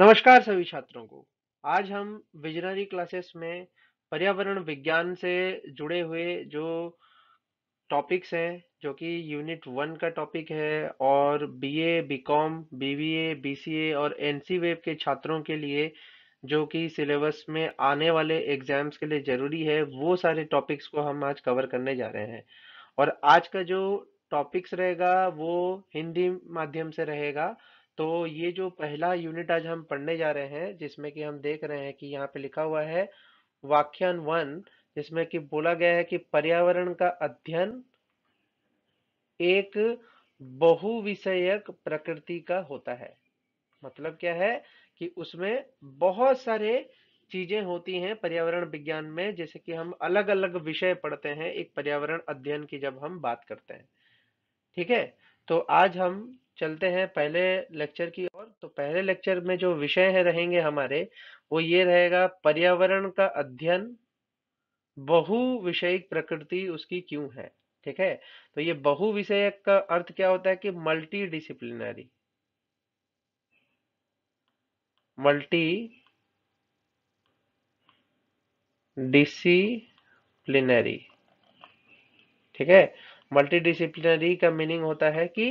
नमस्कार सभी छात्रों को आज हम विजनरी क्लासेस में पर्यावरण विज्ञान से जुड़े हुए जो टॉपिक्स हैं जो कि यूनिट वन का टॉपिक है और बीए, बीकॉम, बीबीए, बीसीए और एनसी वेब के छात्रों के लिए जो कि सिलेबस में आने वाले एग्जाम्स के लिए ज़रूरी है वो सारे टॉपिक्स को हम आज कवर करने जा रहे हैं और आज का जो टॉपिक्स रहेगा वो हिंदी माध्यम से रहेगा तो ये जो पहला यूनिट आज हम पढ़ने जा रहे हैं जिसमें कि हम देख रहे हैं कि यहाँ पे लिखा हुआ है वाक्यान वन जिसमें कि बोला गया है कि पर्यावरण का अध्ययन एक बहुविषयक प्रकृति का होता है मतलब क्या है कि उसमें बहुत सारे चीजें होती हैं पर्यावरण विज्ञान में जैसे कि हम अलग अलग विषय पढ़ते हैं एक पर्यावरण अध्ययन की जब हम बात करते हैं ठीक है तो आज हम चलते हैं पहले लेक्चर की ओर तो पहले लेक्चर में जो विषय है रहेंगे हमारे वो ये रहेगा पर्यावरण का अध्ययन बहु विषयिक प्रकृति उसकी क्यों है ठीक है तो ये बहु विषयक का अर्थ क्या होता है कि मल्टी डिसिप्लिनरी मल्टी डिसिप्लिनरी ठीक है मल्टीडिसिप्लिनरी का मीनिंग होता है कि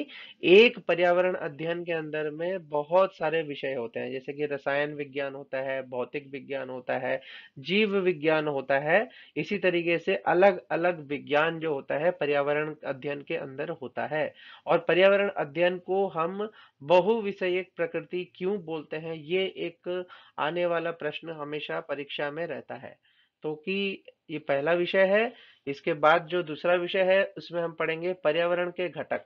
एक पर्यावरण अध्ययन के अंदर में बहुत सारे विषय होते हैं जैसे कि रसायन विज्ञान होता है भौतिक विज्ञान होता है जीव विज्ञान होता है इसी तरीके से अलग अलग विज्ञान जो होता है पर्यावरण अध्ययन के अंदर होता है और पर्यावरण अध्ययन को हम बहुविषयक प्रकृति क्यों बोलते हैं ये एक आने वाला प्रश्न हमेशा परीक्षा में रहता है तो कि ये पहला विषय है इसके बाद जो दूसरा विषय है उसमें हम पढ़ेंगे पर्यावरण के घटक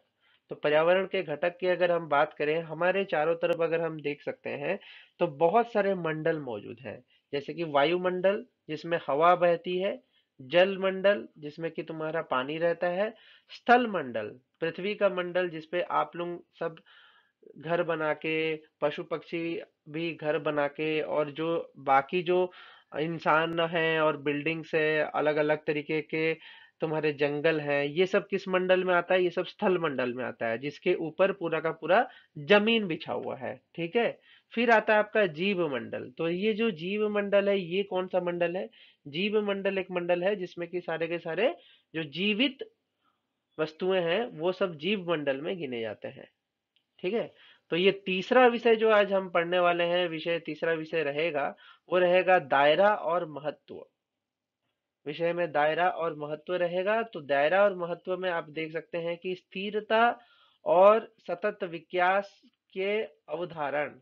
तो पर्यावरण के घटक की अगर हम बात करें हमारे चारों तरफ अगर हम देख सकते हैं तो बहुत सारे मंडल मौजूद हैं जैसे कि वायुमंडल जिसमें हवा बहती है जल मंडल जिसमें कि तुम्हारा पानी रहता है स्थल मंडल पृथ्वी का मंडल जिसपे आप लोग सब घर बना के पशु पक्षी भी घर बना के और जो बाकी जो इंसान हैं और बिल्डिंग्स है अलग-अलग तरीके के तुम्हारे जंगल हैं। ये सब किस मंडल में आता है? ये सब स्थल मंडल में आता है जिसके ऊपर पूरा का पूरा जमीन बिछा हुआ है, ठीक है? फिर आता है आपका जीव मंडल। तो ये जो जीव मंडल है ये कौन-सा मंडल है? जीव मंडल एक मंडल है जिसमें कि सारे के सारे जो जीवित वस्तुएं हैं वो सब जीव मंडल में गिने जाते हैं, ठीक है? तो ये तीसरा विषय जो आज हम पढ़ने वाले हैं विषय तीसरा विषय रहेगा वो रहेगा दायरा और महत्व विषय में दायरा और महत्व रहेगा तो दायरा और महत्व में आप देख सकते हैं कि स्थिरता और सतत विकास के अवधारण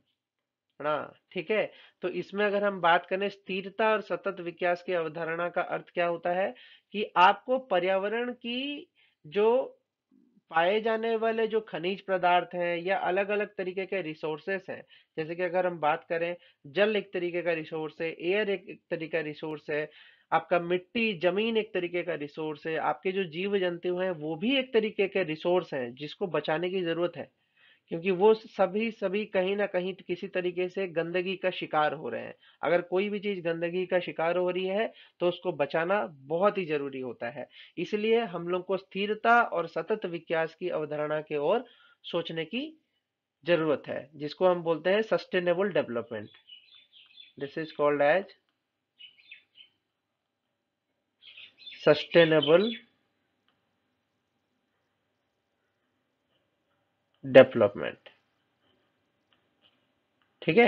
ना ठीक है तो इसमें अगर हम बात करें स्थिरता और सतत विकास की अवधारणा का अर्थ क्या होता है कि आपको पर्यावरण की जो पाए जाने वाले जो खनिज पदार्थ हैं या अलग अलग तरीके के रिसोर्सेस हैं जैसे कि अगर हम बात करें जल एक तरीके का रिसोर्स है एयर एक, एक तरीके का रिसोर्स है आपका मिट्टी जमीन एक तरीके का रिसोर्स है आपके जो जीव जंतु हैं वो भी एक तरीके के रिसोर्स हैं जिसको बचाने की जरूरत है क्योंकि वो सभी सभी कहीं ना कहीं किसी तरीके से गंदगी का शिकार हो रहे हैं अगर कोई भी चीज गंदगी का शिकार हो रही है तो उसको बचाना बहुत ही जरूरी होता है इसलिए हम लोग को स्थिरता और सतत विकास की अवधारणा के ओर सोचने की जरूरत है जिसको हम बोलते हैं sustainable development this is called as sustainable development ठीक है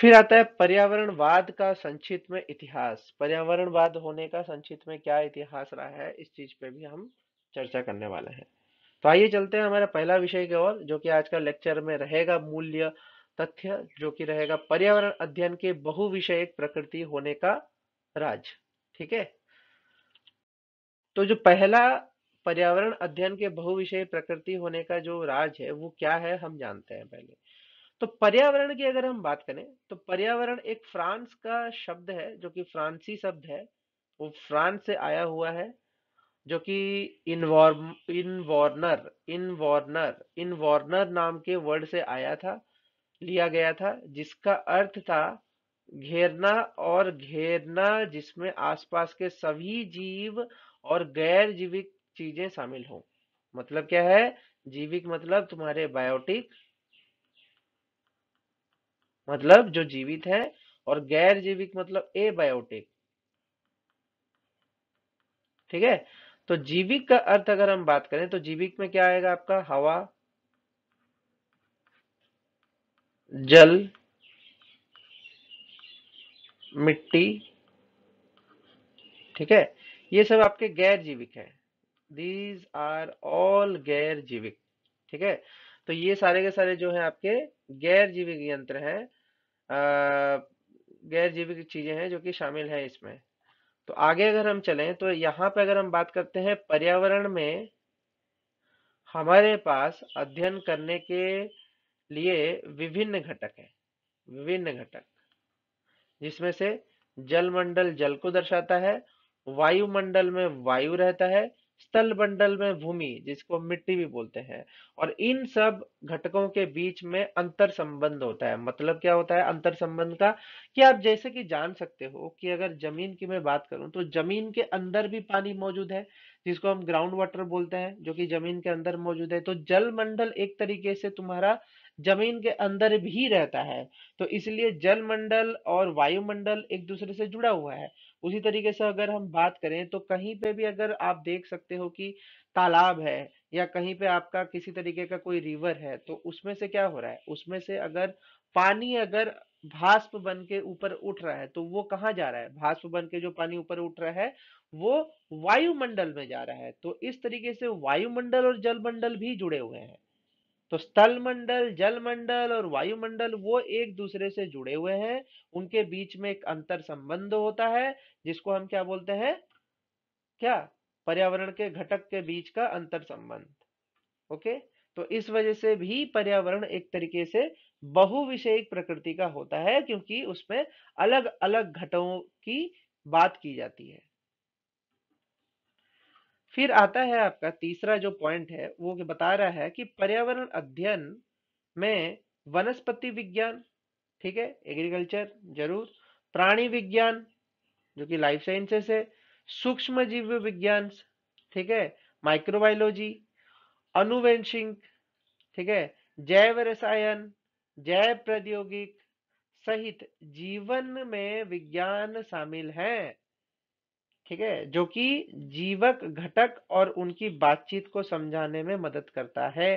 फिर आता है पर्यावरणवाद का संक्षिप्त में इतिहास पर्यावरणवाद होने का संक्षिप्त में क्या इतिहास रहा है इस चीज पे भी हम चर्चा करने वाले हैं तो आइए चलते हैं हमारा पहला विषय की ओर जो कि आज का लेक्चर में रहेगा मूल्य तथ्य जो कि रहेगा पर्यावरण अध्ययन के बहुविषयक प्रकृति होने का राज ठीक है तो जो पहला पर्यावरण अध्ययन के बहुविषय प्रकृति होने का जो राज है वो क्या है हम जानते हैं पहले तो पर्यावरण की अगर हम बात करें तो पर्यावरण एक फ्रांस का शब्द है जो कि फ्रांसी शब्द है वो फ्रांस से आया हुआ है जो कि इन इनवॉर्नर इनवॉर्नर इनवॉर्नर नाम के वर्ड से आया था लिया गया था जिसका अर्थ था घेरना और घेरना जिसमें आसपास के सभी जीव और गैर जीविक चीजें शामिल हो मतलब क्या है जीविक मतलब तुम्हारे बायोटिक मतलब जो जीवित है और गैर जीविक मतलब ए बायोटिक ठीक है तो जीविक का अर्थ अगर हम बात करें तो जीविक में क्या आएगा आपका हवा जल मिट्टी ठीक है ये सब आपके गैर जीविक हैं दीज आर ऑल गैर जीविक ठीक है तो ये सारे के सारे जो है आपके गैर जीविक यंत्र हैं गैर जीविक चीजें हैं जो कि शामिल है इसमें तो आगे अगर हम चलें तो यहाँ पे अगर हम बात करते हैं पर्यावरण में हमारे पास अध्ययन करने के लिए विभिन्न घटक हैं विभिन्न घटक जिसमें से जलमंडल जल को दर्शाता है वायुमंडल में वायु रहता है स्थल बंडल में भूमि जिसको मिट्टी भी बोलते हैं और इन सब घटकों के बीच में अंतर संबंध होता है मतलब क्या होता है अंतर संबंध का कि आप जैसे कि जान सकते हो कि अगर जमीन की मैं बात करूं तो जमीन के अंदर भी पानी मौजूद है जिसको हम ग्राउंड वाटर बोलते हैं जो कि जमीन के अंदर मौजूद है तो जल मंडल एक तरीके से तुम्हारा जमीन के अंदर भी रहता है तो इसलिए जल मंडल और वायुमंडल एक दूसरे से जुड़ा हुआ है उसी तरीके से अगर हम बात करें तो कहीं पे भी अगर आप देख सकते हो कि तालाब है या कहीं पे आपका किसी तरीके का कोई रिवर है तो उसमें से क्या हो रहा है उसमें से अगर पानी अगर भास्प बन के ऊपर उठ रहा है तो वो कहाँ जा रहा है भास्प बन के जो पानी ऊपर उठ रहा है वो वायुमंडल में जा रहा है तो इस तरीके से वायुमंडल और जलमंडल भी जुड़े हुए हैं तो स्थल मंडल जल मंडल और वायुमंडल वो एक दूसरे से जुड़े हुए हैं उनके बीच में एक अंतर संबंध होता है जिसको हम क्या बोलते हैं क्या पर्यावरण के घटक के बीच का अंतर संबंध ओके तो इस वजह से भी पर्यावरण एक तरीके से बहुविषयिक प्रकृति का होता है क्योंकि उसमें अलग अलग घटों की बात की जाती है फिर आता है आपका तीसरा जो पॉइंट है वो बता रहा है कि पर्यावरण अध्ययन में वनस्पति विज्ञान ठीक है एग्रीकल्चर जरूर प्राणी विज्ञान जो कि लाइफ साइंसेस है सूक्ष्म जीव विज्ञान ठीक है माइक्रोबायोलॉजी अनुवंशिक ठीक है जैव रसायन जैव प्रौद्योगिक सहित जीवन में विज्ञान शामिल है ठीक है जो कि जीवक घटक और उनकी बातचीत को समझाने में मदद करता है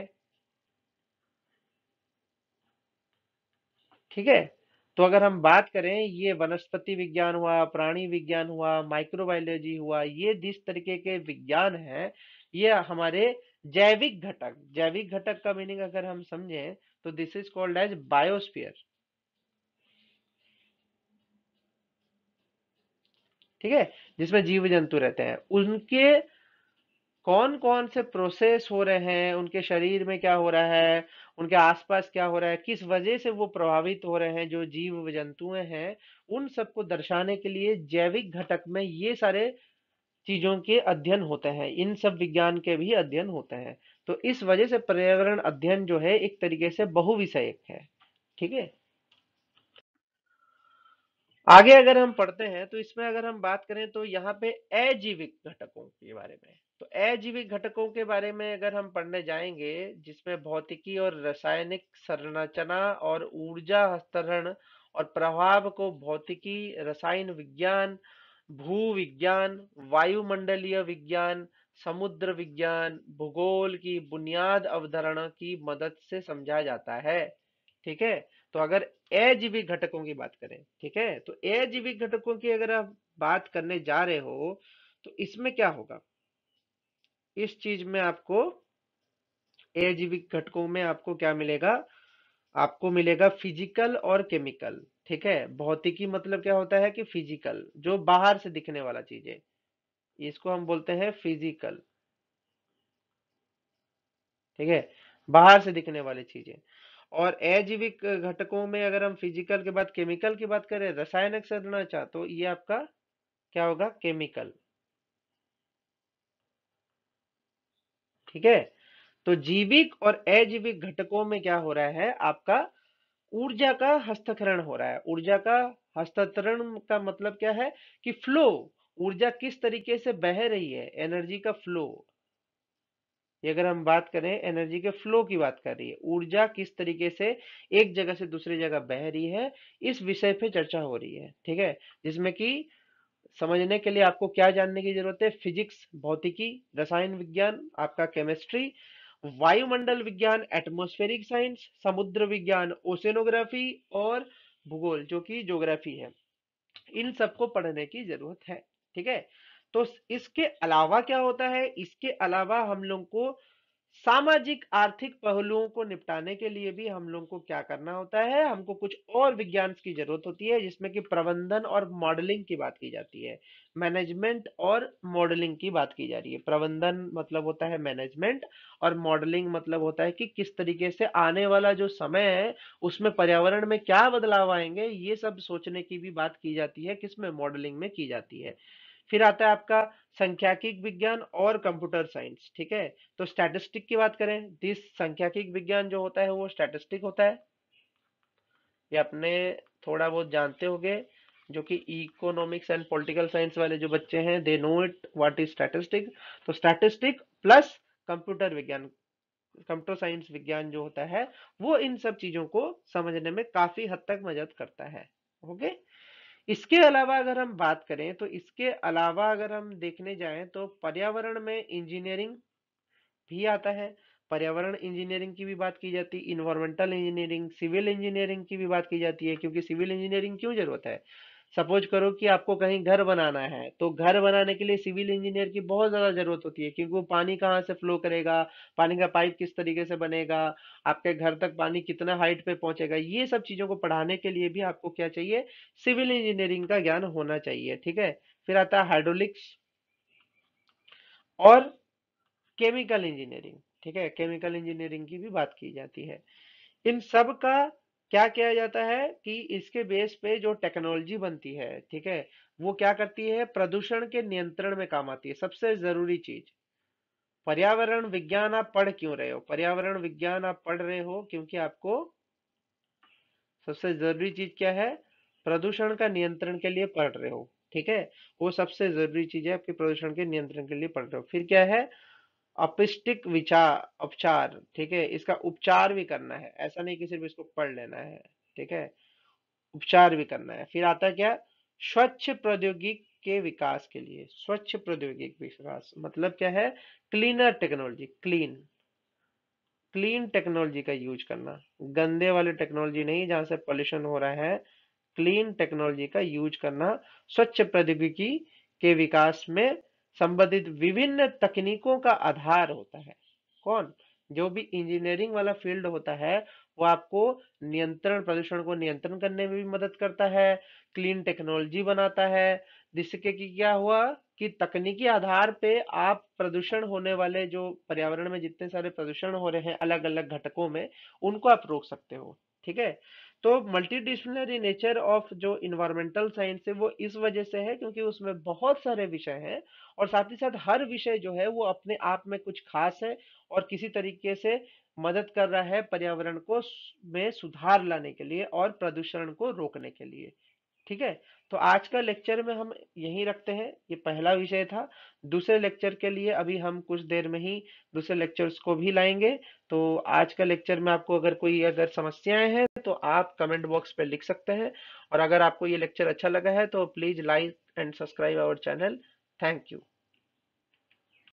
ठीक है तो अगर हम बात करें ये वनस्पति विज्ञान हुआ प्राणी विज्ञान हुआ माइक्रोबायोलॉजी हुआ ये जिस तरीके के विज्ञान है ये हमारे जैविक घटक जैविक घटक का मीनिंग अगर हम समझें तो this is called as biosphere ठीक है जिसमें जीव जंतु रहते हैं उनके कौन कौन से प्रोसेस हो रहे हैं उनके शरीर में क्या हो रहा है उनके आसपास क्या हो रहा है किस वजह से वो प्रभावित हो रहे हैं जो जीव जंतुएं हैं उन सबको दर्शाने के लिए जैविक घटक में ये सारे चीजों के अध्ययन होते हैं इन सब विज्ञान के भी अध्ययन होते हैं तो इस वजह से पर्यावरण अध्ययन जो है एक तरीके से बहुविषयक है ठीक है आगे अगर हम पढ़ते हैं तो इसमें अगर हम बात करें तो यहाँ पे अजीविक घटकों के बारे में तो अजीविक घटकों के बारे में अगर हम पढ़ने जाएंगे जिसमें भौतिकी और रासायनिक संरचना और ऊर्जा हस्तरण और प्रभाव को भौतिकी रसायन विज्ञान भू विज्ञान वायुमंडलीय विज्ञान समुद्र विज्ञान भूगोल की बुनियाद अवधारणा की मदद से समझा जाता है ठीक है तो अगर अजीविक घटकों की बात करें ठीक है तो अजीविक घटकों की अगर आप बात करने जा रहे हो तो इसमें क्या होगा इस चीज में आपको अजीविक घटकों में आपको क्या मिलेगा आपको मिलेगा फिजिकल और केमिकल ठीक है भौतिकी मतलब क्या होता है कि फिजिकल जो बाहर से दिखने वाला चीज है इसको हम बोलते हैं फिजिकल ठीक है बाहर से दिखने वाली चीजें और अजीविक घटकों में अगर हम फिजिकल के बाद केमिकल की बात करें रासायनिक संरचना तो ये आपका क्या होगा केमिकल ठीक है तो जीविक और अजीविक घटकों में क्या हो रहा है आपका ऊर्जा का हस्तांतरण हो रहा है ऊर्जा का हस्तांतरण का मतलब क्या है कि फ्लो ऊर्जा किस तरीके से बह रही है एनर्जी का फ्लो ये अगर हम बात करें एनर्जी के फ्लो की बात कर रही है ऊर्जा किस तरीके से एक जगह से दूसरी जगह बह रही है इस विषय पे चर्चा हो रही है ठीक है जिसमें कि समझने के लिए आपको क्या जानने की जरूरत है फिजिक्स भौतिकी रसायन विज्ञान आपका केमिस्ट्री वायुमंडल विज्ञान एटमोस्फेरिक साइंस समुद्र विज्ञान ओसेनोग्राफी और भूगोल जो कि ज्योग्राफी है इन सबको पढ़ने की जरूरत है ठीक है तो इसके अलावा क्या होता है इसके अलावा हम लोग को सामाजिक आर्थिक पहलुओं को निपटाने के लिए भी हम लोग को क्या करना होता है हमको कुछ और विज्ञान की जरूरत होती है जिसमें कि प्रबंधन और मॉडलिंग की बात की जाती है मैनेजमेंट और मॉडलिंग की बात की जा रही है प्रबंधन मतलब होता है मैनेजमेंट और मॉडलिंग मतलब होता है कि किस तरीके से आने वाला जो समय है उसमें पर्यावरण में क्या बदलाव आएंगे ये सब सोचने की भी बात की जाती है किसमें मॉडलिंग में की जाती है फिर आता है आपका संख्याकिक विज्ञान और कंप्यूटर साइंस ठीक है तो स्टैटिस्टिक की बात करें दिस संख्याकिक विज्ञान जो होता है वो स्टैटिस्टिक होता है ये अपने थोड़ा बहुत जानते होंगे जो कि इकोनॉमिक्स एंड पॉलिटिकल साइंस वाले जो बच्चे हैं they know it what is statistic तो स्टैटिस्टिक प्लस कंप्यूटर विज्ञान कंप्यूटर साइंस विज्ञान जो होता है वो इन सब चीजों को समझने में काफी हद तक मदद करता है ओके okay? इसके अलावा अगर हम बात करें तो इसके अलावा अगर हम देखने जाएं तो पर्यावरण में इंजीनियरिंग भी आता है पर्यावरण इंजीनियरिंग की भी बात की जाती है इन्वायरमेंटल इंजीनियरिंग सिविल इंजीनियरिंग की भी बात की जाती है क्योंकि सिविल इंजीनियरिंग क्यों जरूरत है सपोज करो कि आपको कहीं घर बनाना है तो घर बनाने के लिए सिविल इंजीनियर की बहुत ज़्यादा ज़रूरत होती है क्योंकि वो पानी कहाँ से फ्लो करेगा पानी का पाइप किस तरीके से बनेगा आपके घर तक पानी कितना हाइट पे पहुंचेगा ये सब चीज़ों को पढ़ाने के लिए भी आपको क्या चाहिए सिविल इंजीनियरिंग का ज्ञान होना चाहिए ठीक है फिर आता है हाइड्रोलिक्स और केमिकल इंजीनियरिंग ठीक है केमिकल इंजीनियरिंग की भी बात की जाती है इन सब का क्या किया जाता है कि इसके बेस पे जो टेक्नोलॉजी बनती है ठीक है वो क्या करती है प्रदूषण के नियंत्रण में काम आती है सबसे जरूरी चीज पर्यावरण विज्ञान आप पढ़ क्यों रहे हो पर्यावरण विज्ञान आप पढ़ रहे हो क्योंकि आपको सबसे जरूरी चीज क्या है प्रदूषण का नियंत्रण के लिए पढ़ रहे हो ठीक है वो सबसे जरूरी चीज है आपकी प्रदूषण के नियंत्रण के लिए पढ़ रहे हो फिर क्या है अपिस्टिक विचार उपचार ठीक है इसका उपचार भी करना है ऐसा नहीं कि सिर्फ इसको पढ़ लेना है ठीक है उपचार भी करना है फिर आता है क्या स्वच्छ प्रौद्योगिक के विकास के लिए स्वच्छ प्रौद्योगिक विकास मतलब क्या है cleaner technology clean clean technology का यूज करना गंदे वाले टेक्नोलॉजी नहीं जहां से पॉल्यूशन हो रहा है क्लीन टेक्नोलॉजी का यूज करना स्वच्छ प्रौद्योगिकी के विकास में संबंधित विभिन्न तकनीकों का आधार होता है कौन जो भी इंजीनियरिंग वाला फील्ड होता है वो आपको नियंत्रण प्रदूषण को नियंत्रण करने में भी मदद करता है क्लीन टेक्नोलॉजी बनाता है जिसके कि क्या हुआ कि तकनीकी आधार पे आप प्रदूषण होने वाले जो पर्यावरण में जितने सारे प्रदूषण हो रहे हैं अलग अलग घटकों में उनको आप रोक सकते हो ठीक है तो मल्टीडिसिप्लिनरी नेचर ऑफ जो इन्वायरमेंटल साइंस है वो इस वजह से है क्योंकि उसमें बहुत सारे विषय हैं और साथ ही साथ हर विषय जो है वो अपने आप में कुछ खास है और किसी तरीके से मदद कर रहा है पर्यावरण को में सुधार लाने के लिए और प्रदूषण को रोकने के लिए ठीक है तो आज का लेक्चर में हम यही रखते हैं ये पहला विषय था दूसरे लेक्चर के लिए अभी हम कुछ देर में ही दूसरे लेक्चर्स को भी लाएंगे तो आज का लेक्चर में आपको अगर कोई अगर समस्याएं हैं तो आप कमेंट बॉक्स पे लिख सकते हैं और अगर आपको ये लेक्चर अच्छा लगा है तो please like and subscribe our channel thank you